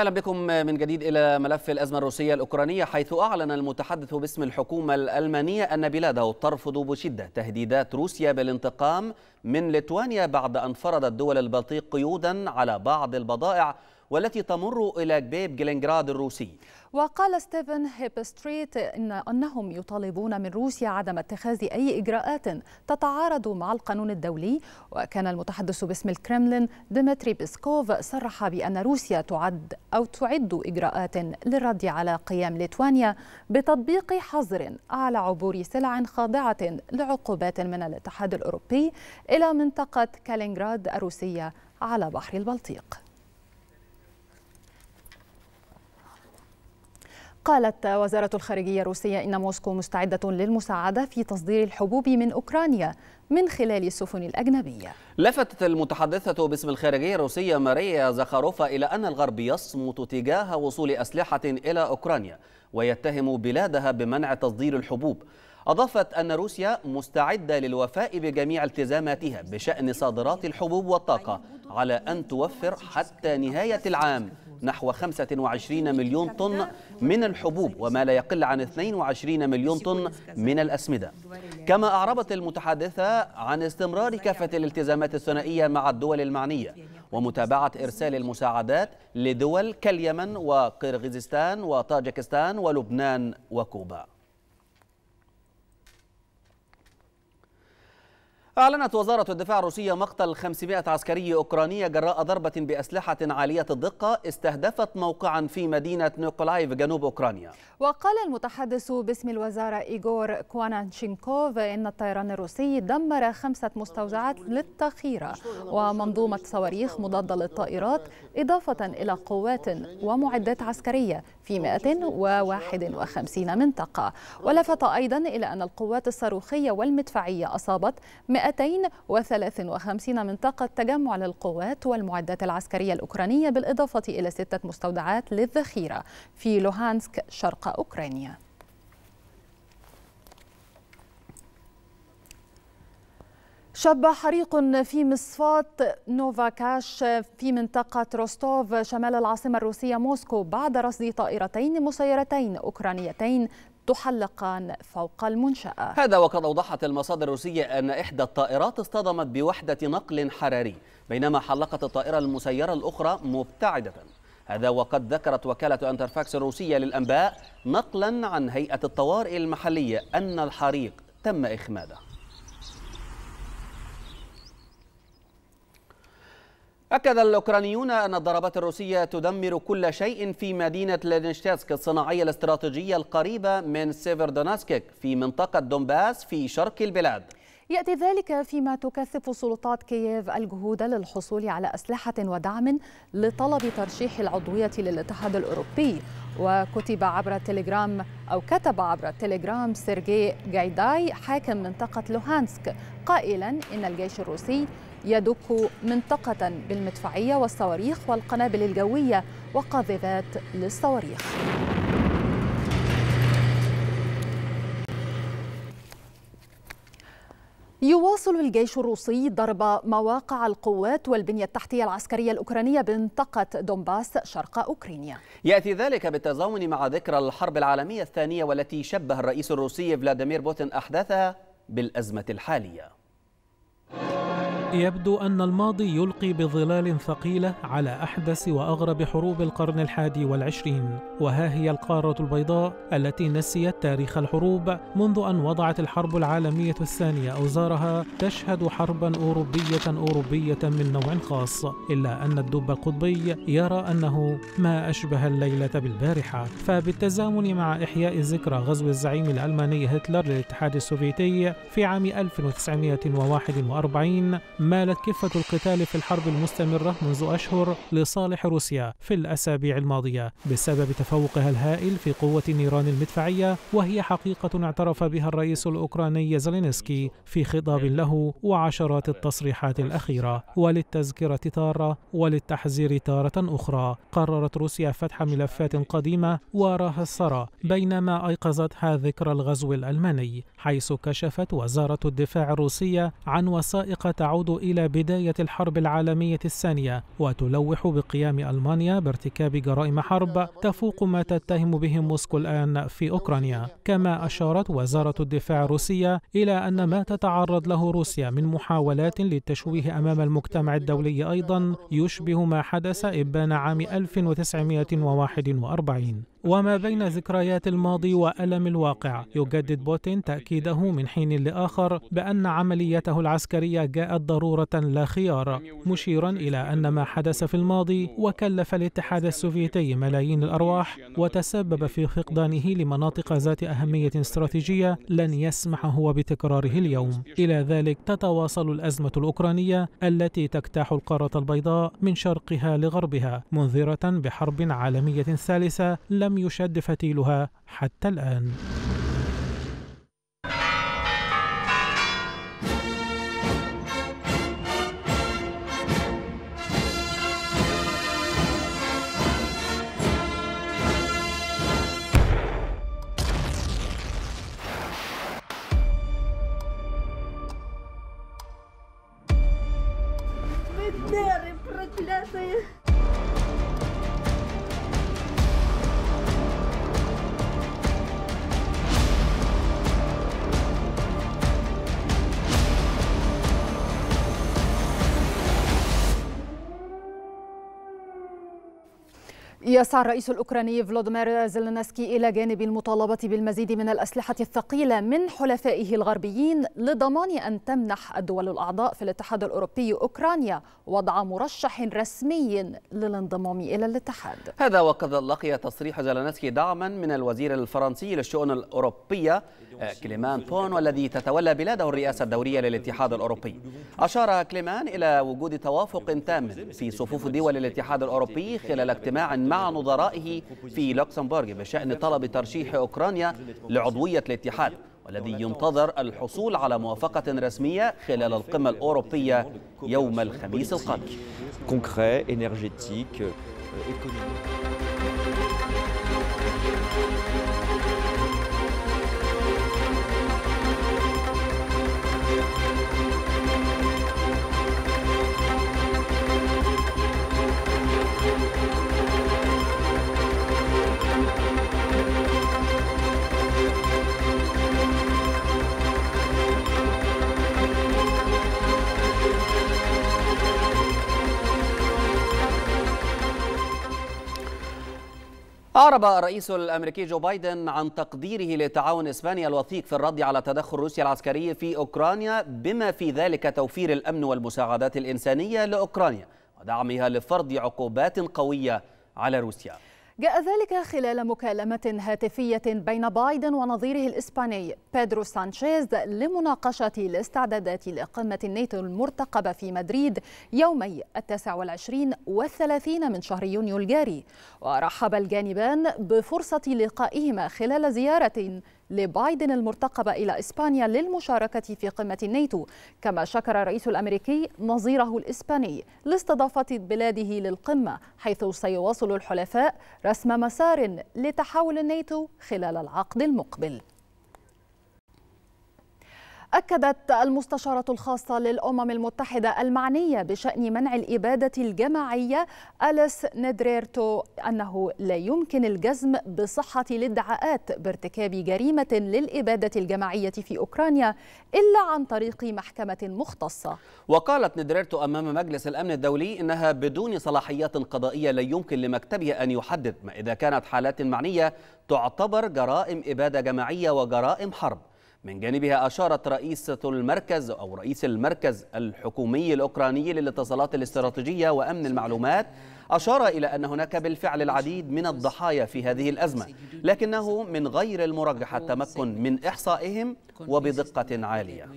اهلا بكم من جديد الى ملف الازمه الروسيه الاوكرانيه حيث اعلن المتحدث باسم الحكومه الالمانيه ان بلاده ترفض بشده تهديدات روسيا بالانتقام من ليتوانيا بعد ان فرضت دول البلطيق قيودا على بعض البضائع والتي تمر إلى جبيب جلينجراد الروسي وقال ستيفن هيبستريت إن أنهم يطالبون من روسيا عدم اتخاذ أي إجراءات تتعارض مع القانون الدولي وكان المتحدث باسم الكرملين ديمتري بيسكوف صرح بأن روسيا تعد أو تعد إجراءات للرد على قيام ليتوانيا بتطبيق حظر على عبور سلع خاضعة لعقوبات من الاتحاد الأوروبي إلى منطقة كالينغراد الروسية على بحر البلطيق قالت وزارة الخارجية الروسية إن موسكو مستعدة للمساعدة في تصدير الحبوب من أوكرانيا من خلال السفن الأجنبية لفتت المتحدثة باسم الخارجية الروسية ماريا زخاروفا إلى أن الغرب يصمت تجاه وصول أسلحة إلى أوكرانيا ويتهم بلادها بمنع تصدير الحبوب أضافت أن روسيا مستعدة للوفاء بجميع التزاماتها بشأن صادرات الحبوب والطاقة على أن توفر حتى نهاية العام نحو 25 مليون طن من الحبوب وما لا يقل عن 22 مليون طن من الأسمدة كما أعربت المتحدثة عن استمرار كافة الالتزامات الثنائية مع الدول المعنية ومتابعة إرسال المساعدات لدول كاليمن وقرغيزستان وطاجكستان ولبنان وكوبا أعلنت وزارة الدفاع الروسية مقتل 500 عسكري أوكراني جراء ضربة بأسلحة عالية الدقة استهدفت موقعا في مدينة نيكولايف جنوب أوكرانيا وقال المتحدث باسم الوزارة إيغور كوانانشينكوف إن الطيران الروسي دمر خمسة مستودعات للتخيرة ومنظومة صواريخ مضادة للطائرات إضافة إلى قوات ومعدات عسكرية في 151 منطقة ولفت أيضا إلى أن القوات الصاروخية والمدفعية أصابت 253 منطقة تجمع للقوات والمعدات العسكرية الأوكرانية بالإضافة إلى ستة مستودعات للذخيرة في لوهانسك شرق أوكرانيا شب حريق في مصفات نوفاكاش في منطقة روستوف شمال العاصمة الروسية موسكو بعد رصد طائرتين مسيرتين أوكرانيتين تحلقان فوق المنشأة هذا وقد أوضحت المصادر الروسية أن إحدى الطائرات اصطدمت بوحدة نقل حراري بينما حلقت الطائرة المسيرة الأخرى مبتعدة هذا وقد ذكرت وكالة أنترفاكس الروسية للأنباء نقلا عن هيئة الطوارئ المحلية أن الحريق تم إخماده أكد الأوكرانيون أن الضربات الروسية تدمر كل شيء في مدينة لينشتسك الصناعية الاستراتيجية القريبة من سيفردوناسكك في منطقة دونباس في شرق البلاد يأتي ذلك فيما تكثف سلطات كييف الجهود للحصول على أسلحة ودعم لطلب ترشيح العضوية للاتحاد الأوروبي وكتب عبر التليجرام أو كتب عبر التليجرام سيرجي جايداي حاكم منطقة لوهانسك قائلا إن الجيش الروسي يدك منطقة بالمدفعية والصواريخ والقنابل الجوية وقاذفات للصواريخ يواصل الجيش الروسي ضرب مواقع القوات والبنية التحتية العسكرية الأوكرانية بمنطقة دونباس شرق أوكرانيا يأتي ذلك بالتزامن مع ذكرى الحرب العالمية الثانية والتي شبه الرئيس الروسي فلاديمير بوتين أحداثها بالأزمة الحالية يبدو أن الماضي يلقي بظلال ثقيلة على أحدث وأغرب حروب القرن الحادي والعشرين وها هي القارة البيضاء التي نسيت تاريخ الحروب منذ أن وضعت الحرب العالمية الثانية أوزارها تشهد حربا أوروبية أوروبية من نوع خاص إلا أن الدب القطبي يرى أنه ما أشبه الليلة بالبارحة فبالتزامن مع إحياء ذكرى غزو الزعيم الألماني هتلر للاتحاد السوفيتي في عام 1941 مالت كفة القتال في الحرب المستمرة منذ أشهر لصالح روسيا في الأسابيع الماضية بسبب تفوقها الهائل في قوة النيران المدفعية وهي حقيقة اعترف بها الرئيس الأوكراني زلينسكي في خطاب له وعشرات التصريحات الأخيرة وللتذكرة تارة وللتحذير تارة أخرى قررت روسيا فتح ملفات قديمة وراها الثرى بينما أيقظتها ذكرى الغزو الألماني حيث كشفت وزارة الدفاع الروسية عن وثائق تعود إلى بداية الحرب العالمية الثانية وتلوح بقيام ألمانيا بارتكاب جرائم حرب تفوق ما تتهم به موسكو الآن في أوكرانيا كما أشارت وزارة الدفاع الروسية إلى أن ما تتعرض له روسيا من محاولات للتشويه أمام المجتمع الدولي أيضا يشبه ما حدث إبان عام 1941 وما بين ذكريات الماضي وألم الواقع يجدد بوتين تأكيده من حين لآخر بأن عمليته العسكرية جاءت ضرورة لا خيار مشيرا إلى أن ما حدث في الماضي وكلف الاتحاد السوفيتي ملايين الأرواح وتسبب في فقدانه لمناطق ذات أهمية استراتيجية لن يسمح هو بتكراره اليوم إلى ذلك تتواصل الأزمة الأوكرانية التي تجتاح القارة البيضاء من شرقها لغربها منذرة بحرب عالمية ثالثة لم لم يشد فتيلها حتى الآن يسعى الرئيس الأوكراني فلوديمير زيلينسكي إلى جانب المطالبة بالمزيد من الأسلحة الثقيلة من حلفائه الغربيين لضمان أن تمنح الدول الأعضاء في الاتحاد الأوروبي أوكرانيا وضع مرشح رسمي للانضمام إلى الاتحاد هذا وقد لقي تصريح زيلينسكي دعما من الوزير الفرنسي للشؤون الأوروبية آه، كليمان بون والذي تتولى بلاده الرئاسة الدورية للاتحاد الأوروبي أشار كليمان إلى وجود توافق تام في صفوف دول الاتحاد الأوروبي خلال اجتماع مع نظرائه في لوكسمبورغ بشأن طلب ترشيح أوكرانيا لعضوية الاتحاد والذي ينتظر الحصول على موافقة رسمية خلال القمة الأوروبية يوم الخميس القادم أعرب الرئيس الأمريكي جو بايدن عن تقديره لتعاون إسبانيا الوثيق في الرد على تدخل روسيا العسكري في أوكرانيا بما في ذلك توفير الأمن والمساعدات الإنسانية لأوكرانيا ودعمها لفرض عقوبات قوية على روسيا جاء ذلك خلال مكالمة هاتفية بين بايدن ونظيره الإسباني بيدرو سانشيز لمناقشة الاستعدادات لقمة الناتو المرتقبة في مدريد يومي التاسع والعشرين والثلاثين من شهر يونيو الجاري ورحب الجانبان بفرصة لقائهما خلال زيارة لبايدن المرتقبة إلى إسبانيا للمشاركة في قمة الناتو كما شكر الرئيس الأمريكي نظيره الإسباني لاستضافة بلاده للقمة حيث سيواصل الحلفاء رسم مسار لتحول الناتو خلال العقد المقبل أكدت المستشارة الخاصة للأمم المتحدة المعنية بشأن منع الإبادة الجماعية أليس ندريرتو أنه لا يمكن الجزم بصحة الادعاءات بارتكاب جريمة للإبادة الجماعية في أوكرانيا إلا عن طريق محكمة مختصة وقالت ندريرتو أمام مجلس الأمن الدولي إنها بدون صلاحيات قضائية لا يمكن لمكتبها أن يحدد ما إذا كانت حالات معنية تعتبر جرائم إبادة جماعية وجرائم حرب من جانبها أشارت رئيسة المركز أو رئيس المركز الحكومي الأوكراني للاتصالات الاستراتيجية وأمن المعلومات أشار إلى أن هناك بالفعل العديد من الضحايا في هذه الأزمة لكنه من غير المرجح التمكن من إحصائهم وبدقة عالية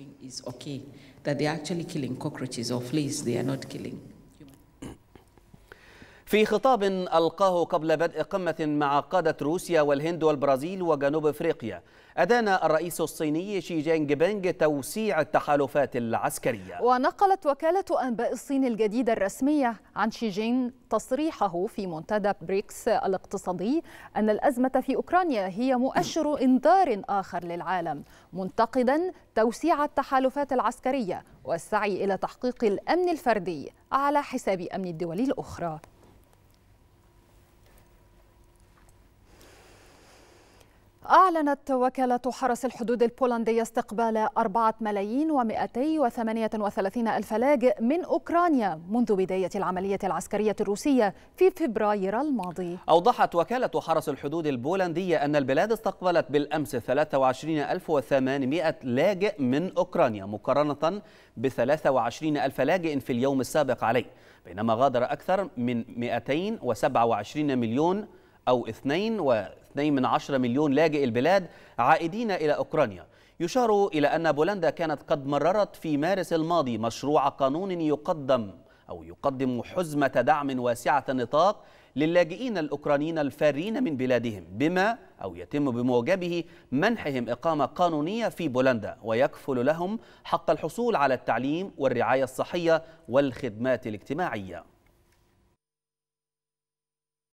في خطاب ألقاه قبل بدء قمة مع قادة روسيا والهند والبرازيل وجنوب أفريقيا أدان الرئيس الصيني شي جينج بينج توسيع التحالفات العسكرية ونقلت وكالة أنباء الصين الجديدة الرسمية عن شي جين تصريحه في منتدى بريكس الاقتصادي أن الأزمة في أوكرانيا هي مؤشر إنذار آخر للعالم منتقدا توسيع التحالفات العسكرية والسعي إلى تحقيق الأمن الفردي على حساب أمن الدول الأخرى أعلنت وكالة حرس الحدود البولندية استقبال أربعة ملايين وثمانية وثلاثين ألف لاجئ من أوكرانيا منذ بداية العملية العسكرية الروسية في فبراير الماضي أوضحت وكالة حرس الحدود البولندية أن البلاد استقبلت بالأمس 23800 لاجئ من أوكرانيا مقارنة ب وعشرين ألف لاجئ في اليوم السابق عليه بينما غادر أكثر من وعشرين مليون أو 2 2 من 10 مليون لاجئ البلاد عائدين إلى أوكرانيا يشار إلى أن بولندا كانت قد مررت في مارس الماضي مشروع قانون يقدم أو يقدم حزمة دعم واسعة النطاق للاجئين الأوكرانيين الفارين من بلادهم بما أو يتم بموجبه منحهم إقامة قانونية في بولندا ويكفل لهم حق الحصول على التعليم والرعاية الصحية والخدمات الاجتماعية